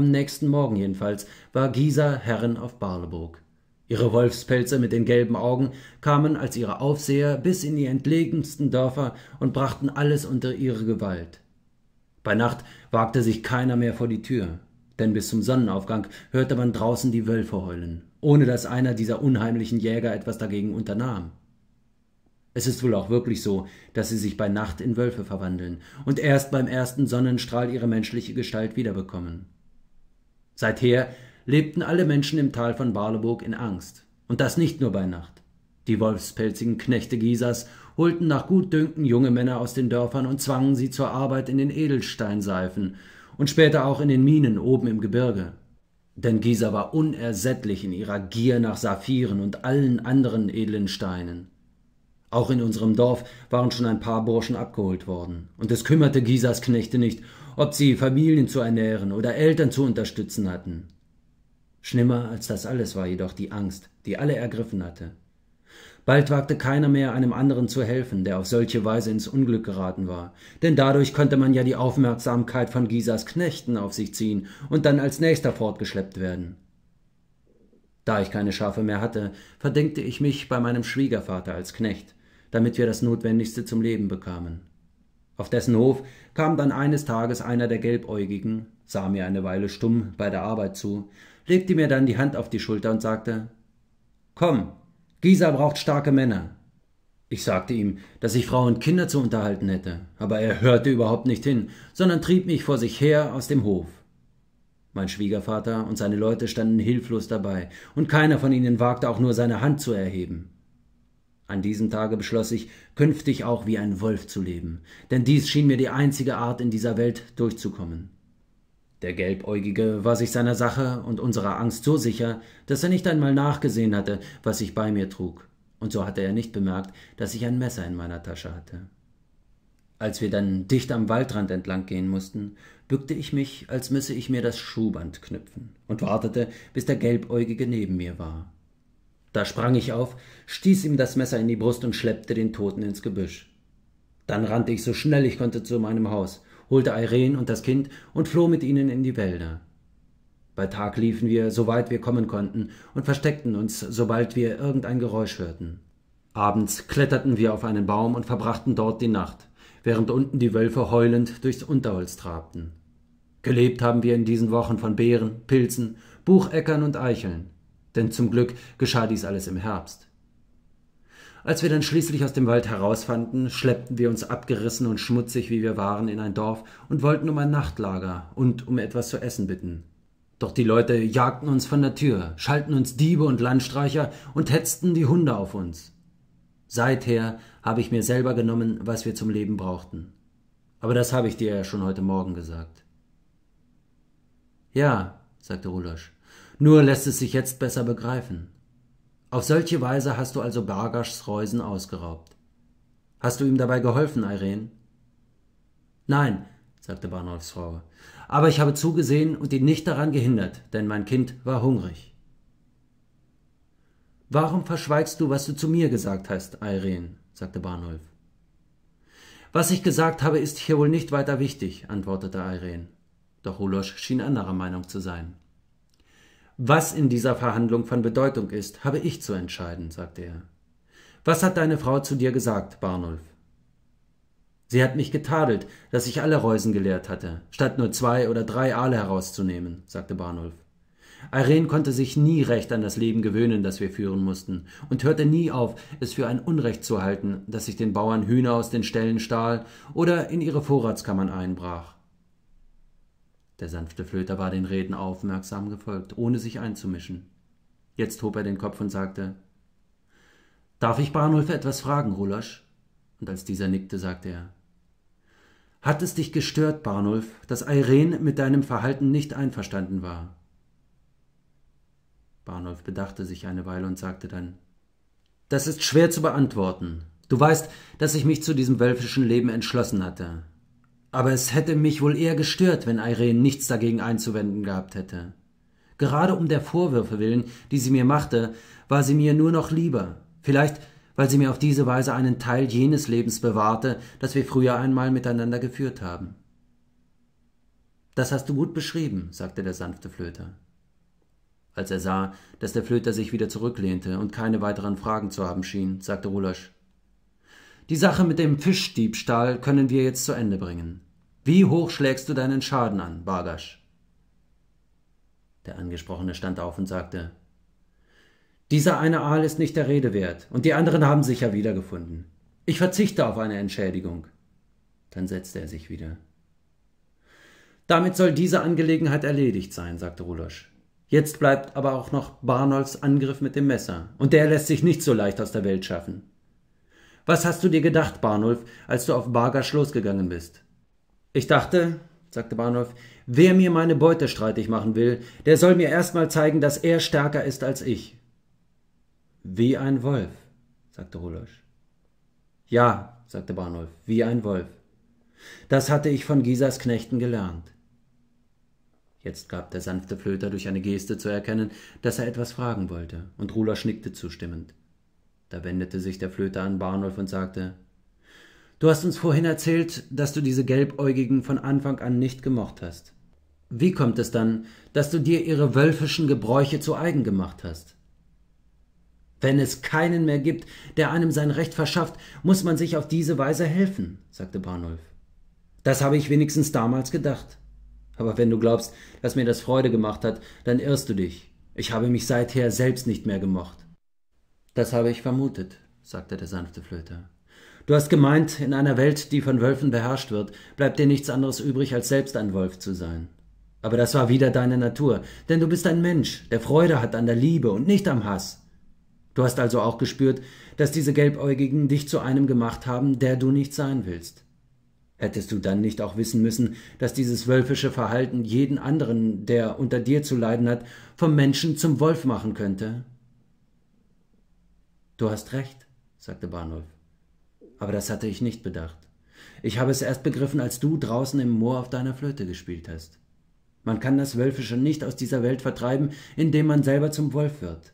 Am nächsten Morgen jedenfalls war Gisa Herrin auf Barleburg. Ihre Wolfspelze mit den gelben Augen kamen als ihre Aufseher bis in die entlegensten Dörfer und brachten alles unter ihre Gewalt. Bei Nacht wagte sich keiner mehr vor die Tür, denn bis zum Sonnenaufgang hörte man draußen die Wölfe heulen, ohne dass einer dieser unheimlichen Jäger etwas dagegen unternahm. Es ist wohl auch wirklich so, dass sie sich bei Nacht in Wölfe verwandeln und erst beim ersten Sonnenstrahl ihre menschliche Gestalt wiederbekommen. Seither lebten alle Menschen im Tal von Warleburg in Angst. Und das nicht nur bei Nacht. Die wolfspelzigen Knechte Gisas holten nach Gutdünken junge Männer aus den Dörfern und zwangen sie zur Arbeit in den Edelsteinseifen und später auch in den Minen oben im Gebirge. Denn Gisa war unersättlich in ihrer Gier nach Saphiren und allen anderen edlen Steinen. Auch in unserem Dorf waren schon ein paar Burschen abgeholt worden, und es kümmerte Gisas Knechte nicht, ob sie Familien zu ernähren oder Eltern zu unterstützen hatten. Schlimmer als das alles war jedoch die Angst, die alle ergriffen hatte. Bald wagte keiner mehr, einem anderen zu helfen, der auf solche Weise ins Unglück geraten war, denn dadurch konnte man ja die Aufmerksamkeit von Gisas Knechten auf sich ziehen und dann als nächster fortgeschleppt werden. Da ich keine Schafe mehr hatte, verdenkte ich mich bei meinem Schwiegervater als Knecht, damit wir das Notwendigste zum Leben bekamen. Auf dessen Hof kam dann eines Tages einer der Gelbäugigen, sah mir eine Weile stumm bei der Arbeit zu, legte mir dann die Hand auf die Schulter und sagte Komm, Gisa braucht starke Männer. Ich sagte ihm, dass ich Frau und Kinder zu unterhalten hätte, aber er hörte überhaupt nicht hin, sondern trieb mich vor sich her aus dem Hof. Mein Schwiegervater und seine Leute standen hilflos dabei, und keiner von ihnen wagte auch nur seine Hand zu erheben. An diesem Tage beschloss ich, künftig auch wie ein Wolf zu leben, denn dies schien mir die einzige Art, in dieser Welt durchzukommen. Der Gelbäugige war sich seiner Sache und unserer Angst so sicher, dass er nicht einmal nachgesehen hatte, was ich bei mir trug, und so hatte er nicht bemerkt, dass ich ein Messer in meiner Tasche hatte. Als wir dann dicht am Waldrand entlang gehen mussten, bückte ich mich, als müsse ich mir das Schuhband knüpfen, und wartete, bis der Gelbäugige neben mir war. Da sprang ich auf, stieß ihm das Messer in die Brust und schleppte den Toten ins Gebüsch. Dann rannte ich so schnell ich konnte zu meinem Haus, holte Irene und das Kind und floh mit ihnen in die Wälder. Bei Tag liefen wir, soweit wir kommen konnten, und versteckten uns, sobald wir irgendein Geräusch hörten. Abends kletterten wir auf einen Baum und verbrachten dort die Nacht, während unten die Wölfe heulend durchs Unterholz trabten. Gelebt haben wir in diesen Wochen von Beeren, Pilzen, Bucheckern und Eicheln denn zum Glück geschah dies alles im Herbst. Als wir dann schließlich aus dem Wald herausfanden, schleppten wir uns abgerissen und schmutzig, wie wir waren, in ein Dorf und wollten um ein Nachtlager und um etwas zu essen bitten. Doch die Leute jagten uns von der Tür, schalten uns Diebe und Landstreicher und hetzten die Hunde auf uns. Seither habe ich mir selber genommen, was wir zum Leben brauchten. Aber das habe ich dir ja schon heute Morgen gesagt. Ja, sagte Rulosch. Nur lässt es sich jetzt besser begreifen. Auf solche Weise hast du also Bargaschs Reusen ausgeraubt. Hast du ihm dabei geholfen, Irene? Nein, sagte Barnolfs Frau, aber ich habe zugesehen und ihn nicht daran gehindert, denn mein Kind war hungrig. Warum verschweigst du, was du zu mir gesagt hast, Irene? sagte Barnolf. Was ich gesagt habe, ist hier wohl nicht weiter wichtig, antwortete Irene. Doch Ulosch schien anderer Meinung zu sein. Was in dieser Verhandlung von Bedeutung ist, habe ich zu entscheiden, sagte er. Was hat deine Frau zu dir gesagt, Barnulf? Sie hat mich getadelt, dass ich alle Reusen geleert hatte, statt nur zwei oder drei Aale herauszunehmen, sagte Barnulf. Irene konnte sich nie recht an das Leben gewöhnen, das wir führen mussten, und hörte nie auf, es für ein Unrecht zu halten, dass ich den Bauern Hühner aus den Ställen stahl oder in ihre Vorratskammern einbrach. Der sanfte Flöter war den Reden aufmerksam gefolgt, ohne sich einzumischen. Jetzt hob er den Kopf und sagte: Darf ich Bahnhöfe etwas fragen, Rolosch? Und als dieser nickte, sagte er: Hat es dich gestört, Bahnhof, dass Irene mit deinem Verhalten nicht einverstanden war? Bahnhof bedachte sich eine Weile und sagte dann: Das ist schwer zu beantworten. Du weißt, dass ich mich zu diesem wölfischen Leben entschlossen hatte. Aber es hätte mich wohl eher gestört, wenn Irene nichts dagegen einzuwenden gehabt hätte. Gerade um der Vorwürfe willen, die sie mir machte, war sie mir nur noch lieber. Vielleicht, weil sie mir auf diese Weise einen Teil jenes Lebens bewahrte, das wir früher einmal miteinander geführt haben. Das hast du gut beschrieben, sagte der sanfte Flöter. Als er sah, dass der Flöter sich wieder zurücklehnte und keine weiteren Fragen zu haben schien, sagte Rulasch die Sache mit dem Fischdiebstahl können wir jetzt zu Ende bringen. Wie hoch schlägst du deinen Schaden an, Bargasch? Der Angesprochene stand auf und sagte, dieser eine Aal ist nicht der Rede wert, und die anderen haben sich ja wiedergefunden. Ich verzichte auf eine Entschädigung. Dann setzte er sich wieder. Damit soll diese Angelegenheit erledigt sein, sagte Rulosch. Jetzt bleibt aber auch noch Barnolds Angriff mit dem Messer, und der lässt sich nicht so leicht aus der Welt schaffen. Was hast du dir gedacht, Barnulf, als du auf Bargers losgegangen bist? Ich dachte, sagte Barnulf, wer mir meine Beute streitig machen will, der soll mir erstmal zeigen, dass er stärker ist als ich. Wie ein Wolf, sagte Holosch. Ja, sagte Barnulf, wie ein Wolf. Das hatte ich von Gisas Knechten gelernt. Jetzt gab der sanfte Flöter durch eine Geste zu erkennen, dass er etwas fragen wollte, und Rulosch nickte zustimmend. Da wendete sich der Flöter an Barnulf und sagte Du hast uns vorhin erzählt, dass du diese Gelbäugigen von Anfang an nicht gemocht hast. Wie kommt es dann, dass du dir ihre wölfischen Gebräuche zu eigen gemacht hast? Wenn es keinen mehr gibt, der einem sein Recht verschafft, muss man sich auf diese Weise helfen, sagte Barnulf. Das habe ich wenigstens damals gedacht. Aber wenn du glaubst, dass mir das Freude gemacht hat, dann irrst du dich. Ich habe mich seither selbst nicht mehr gemocht. Das habe ich vermutet, sagte der sanfte Flöter. Du hast gemeint, in einer Welt, die von Wölfen beherrscht wird, bleibt dir nichts anderes übrig, als selbst ein Wolf zu sein. Aber das war wieder deine Natur, denn du bist ein Mensch, der Freude hat an der Liebe und nicht am Hass. Du hast also auch gespürt, dass diese Gelbäugigen dich zu einem gemacht haben, der du nicht sein willst. Hättest du dann nicht auch wissen müssen, dass dieses wölfische Verhalten jeden anderen, der unter dir zu leiden hat, vom Menschen zum Wolf machen könnte? Du hast recht, sagte Bahnhof. Aber das hatte ich nicht bedacht. Ich habe es erst begriffen, als du draußen im Moor auf deiner Flöte gespielt hast. Man kann das Wölfische nicht aus dieser Welt vertreiben, indem man selber zum Wolf wird.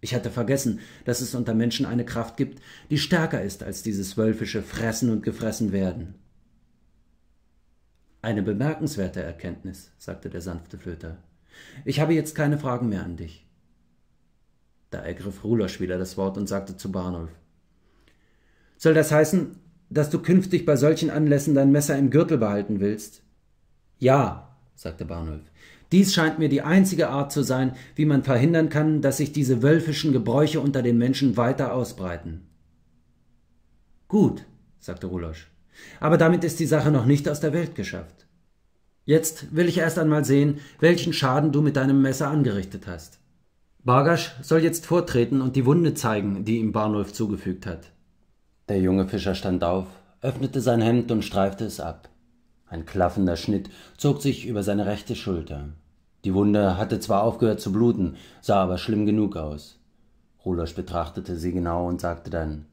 Ich hatte vergessen, dass es unter Menschen eine Kraft gibt, die stärker ist als dieses wölfische Fressen und Gefressenwerden. Eine bemerkenswerte Erkenntnis, sagte der sanfte Flöter. Ich habe jetzt keine Fragen mehr an dich. Da ergriff Rulosch wieder das Wort und sagte zu Bahnhof. Soll das heißen, dass du künftig bei solchen Anlässen dein Messer im Gürtel behalten willst? Ja, sagte Bahnhof. Dies scheint mir die einzige Art zu sein, wie man verhindern kann, dass sich diese wölfischen Gebräuche unter den Menschen weiter ausbreiten. Gut, sagte Rulosch. Aber damit ist die Sache noch nicht aus der Welt geschafft. Jetzt will ich erst einmal sehen, welchen Schaden du mit deinem Messer angerichtet hast. Bargasch soll jetzt vortreten und die Wunde zeigen, die ihm Barnulf zugefügt hat. Der junge Fischer stand auf, öffnete sein Hemd und streifte es ab. Ein klaffender Schnitt zog sich über seine rechte Schulter. Die Wunde hatte zwar aufgehört zu bluten, sah aber schlimm genug aus. Rulosch betrachtete sie genau und sagte dann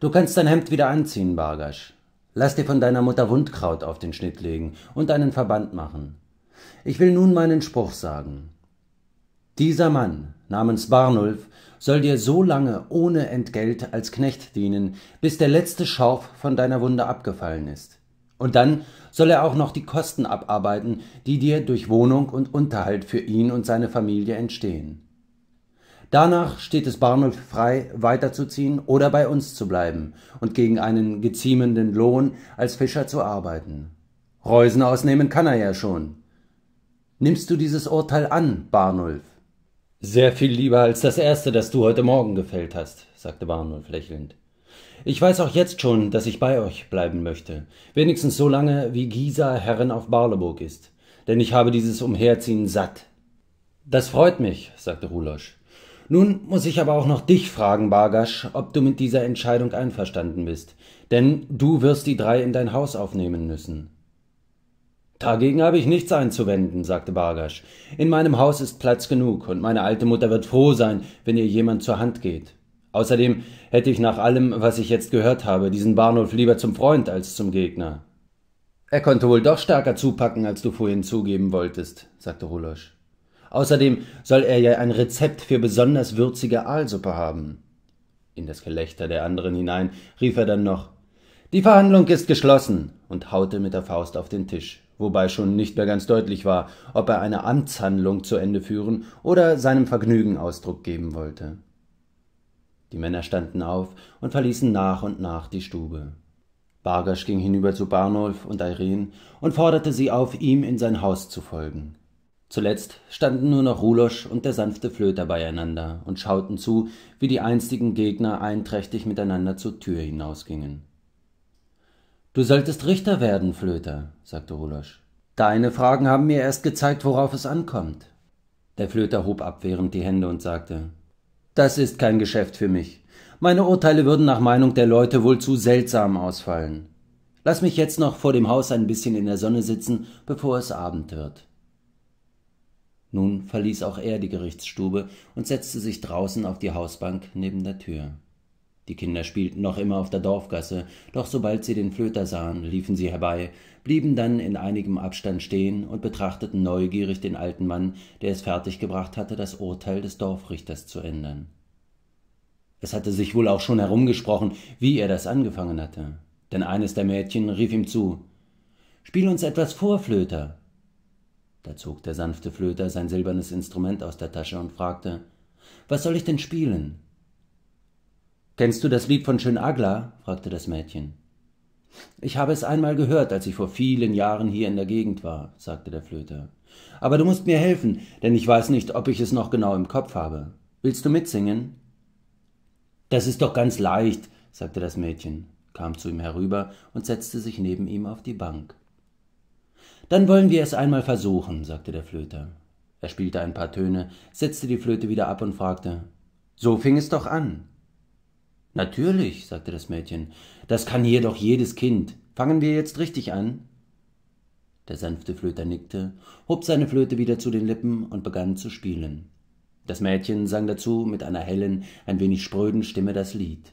Du kannst dein Hemd wieder anziehen, Bargasch. Lass dir von deiner Mutter Wundkraut auf den Schnitt legen und einen Verband machen. Ich will nun meinen Spruch sagen. Dieser Mann namens Barnulf soll dir so lange ohne Entgelt als Knecht dienen, bis der letzte Schorf von deiner Wunde abgefallen ist. Und dann soll er auch noch die Kosten abarbeiten, die dir durch Wohnung und Unterhalt für ihn und seine Familie entstehen. Danach steht es Barnulf frei, weiterzuziehen oder bei uns zu bleiben und gegen einen geziemenden Lohn als Fischer zu arbeiten. Reusen ausnehmen kann er ja schon. Nimmst du dieses Urteil an, Barnulf? Sehr viel lieber als das erste, das du heute Morgen gefällt hast, sagte Warnulf lächelnd. Ich weiß auch jetzt schon, dass ich bei euch bleiben möchte, wenigstens so lange, wie Gisa Herrin auf Barleburg ist, denn ich habe dieses Umherziehen satt. Das freut mich, sagte Rulosch. Nun muss ich aber auch noch dich fragen, Bargasch, ob du mit dieser Entscheidung einverstanden bist, denn du wirst die drei in dein Haus aufnehmen müssen. Dagegen habe ich nichts einzuwenden, sagte Bargasch. In meinem Haus ist Platz genug, und meine alte Mutter wird froh sein, wenn ihr jemand zur Hand geht. Außerdem hätte ich nach allem, was ich jetzt gehört habe, diesen Bahnhof lieber zum Freund als zum Gegner. Er konnte wohl doch stärker zupacken, als du vorhin zugeben wolltest, sagte Rulosch. Außerdem soll er ja ein Rezept für besonders würzige Aalsuppe haben. In das Gelächter der anderen hinein rief er dann noch Die Verhandlung ist geschlossen und haute mit der Faust auf den Tisch wobei schon nicht mehr ganz deutlich war, ob er eine Amtshandlung zu Ende führen oder seinem Vergnügen Ausdruck geben wollte. Die Männer standen auf und verließen nach und nach die Stube. Bargasch ging hinüber zu Barnulf und Irene und forderte sie auf, ihm in sein Haus zu folgen. Zuletzt standen nur noch Rulosch und der sanfte Flöter beieinander und schauten zu, wie die einstigen Gegner einträchtig miteinander zur Tür hinausgingen. Du solltest Richter werden, Flöter, sagte Rulosch. Deine Fragen haben mir erst gezeigt, worauf es ankommt. Der Flöter hob abwehrend die Hände und sagte Das ist kein Geschäft für mich. Meine Urteile würden nach Meinung der Leute wohl zu seltsam ausfallen. Lass mich jetzt noch vor dem Haus ein bisschen in der Sonne sitzen, bevor es Abend wird. Nun verließ auch er die Gerichtsstube und setzte sich draußen auf die Hausbank neben der Tür. Die Kinder spielten noch immer auf der Dorfgasse, doch sobald sie den Flöter sahen, liefen sie herbei, blieben dann in einigem Abstand stehen und betrachteten neugierig den alten Mann, der es fertiggebracht hatte, das Urteil des Dorfrichters zu ändern. Es hatte sich wohl auch schon herumgesprochen, wie er das angefangen hatte, denn eines der Mädchen rief ihm zu Spiel uns etwas vor, Flöter. Da zog der sanfte Flöter sein silbernes Instrument aus der Tasche und fragte Was soll ich denn spielen? Kennst du das Lied von Schönagla? fragte das Mädchen. Ich habe es einmal gehört, als ich vor vielen Jahren hier in der Gegend war, sagte der Flöter. Aber du musst mir helfen, denn ich weiß nicht, ob ich es noch genau im Kopf habe. Willst du mitsingen? Das ist doch ganz leicht, sagte das Mädchen, kam zu ihm herüber und setzte sich neben ihm auf die Bank. Dann wollen wir es einmal versuchen, sagte der Flöter. Er spielte ein paar Töne, setzte die Flöte wieder ab und fragte So fing es doch an. Natürlich, sagte das Mädchen, das kann hier doch jedes Kind. Fangen wir jetzt richtig an. Der sanfte Flöter nickte, hob seine Flöte wieder zu den Lippen und begann zu spielen. Das Mädchen sang dazu mit einer hellen, ein wenig spröden Stimme das Lied.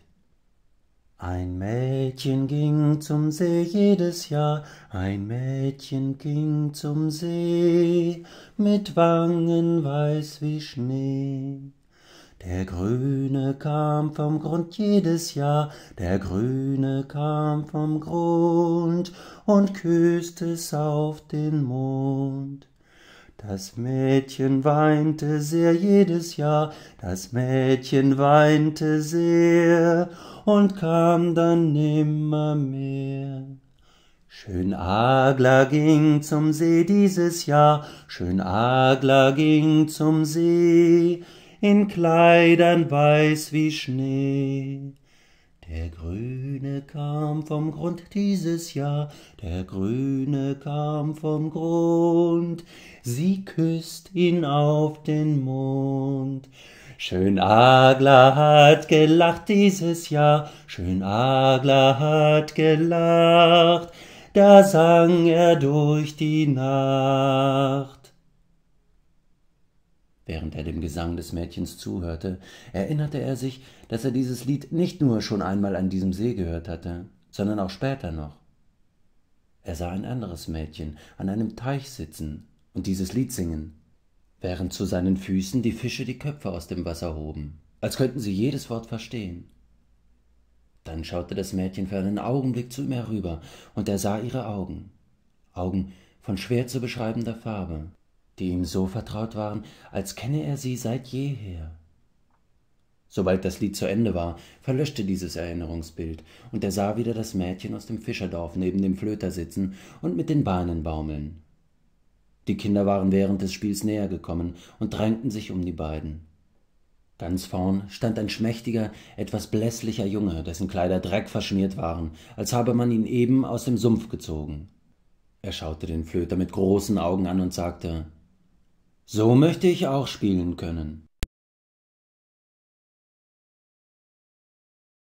Ein Mädchen ging zum See jedes Jahr, ein Mädchen ging zum See, mit Wangen weiß wie Schnee. Der Grüne kam vom Grund jedes Jahr, der Grüne kam vom Grund und küsste es auf den Mund. Das Mädchen weinte sehr jedes Jahr, das Mädchen weinte sehr und kam dann nimmermehr. Schön Agler ging zum See dieses Jahr, schön Agler ging zum See, in Kleidern weiß wie Schnee. Der Grüne kam vom Grund dieses Jahr, der Grüne kam vom Grund, sie küsst ihn auf den Mund. Schön Agler hat gelacht dieses Jahr, schön Agler hat gelacht, da sang er durch die Nacht. Während er dem Gesang des Mädchens zuhörte, erinnerte er sich, dass er dieses Lied nicht nur schon einmal an diesem See gehört hatte, sondern auch später noch. Er sah ein anderes Mädchen an einem Teich sitzen und dieses Lied singen, während zu seinen Füßen die Fische die Köpfe aus dem Wasser hoben, als könnten sie jedes Wort verstehen. Dann schaute das Mädchen für einen Augenblick zu ihm herüber, und er sah ihre Augen, Augen von schwer zu beschreibender Farbe, die ihm so vertraut waren, als kenne er sie seit jeher. Sobald das Lied zu Ende war, verlöschte dieses Erinnerungsbild, und er sah wieder das Mädchen aus dem Fischerdorf neben dem Flöter sitzen und mit den Beinen baumeln. Die Kinder waren während des Spiels näher gekommen und drängten sich um die beiden. Ganz vorn stand ein schmächtiger, etwas blässlicher Junge, dessen Kleider dreckverschmiert waren, als habe man ihn eben aus dem Sumpf gezogen. Er schaute den Flöter mit großen Augen an und sagte so möchte ich auch spielen können.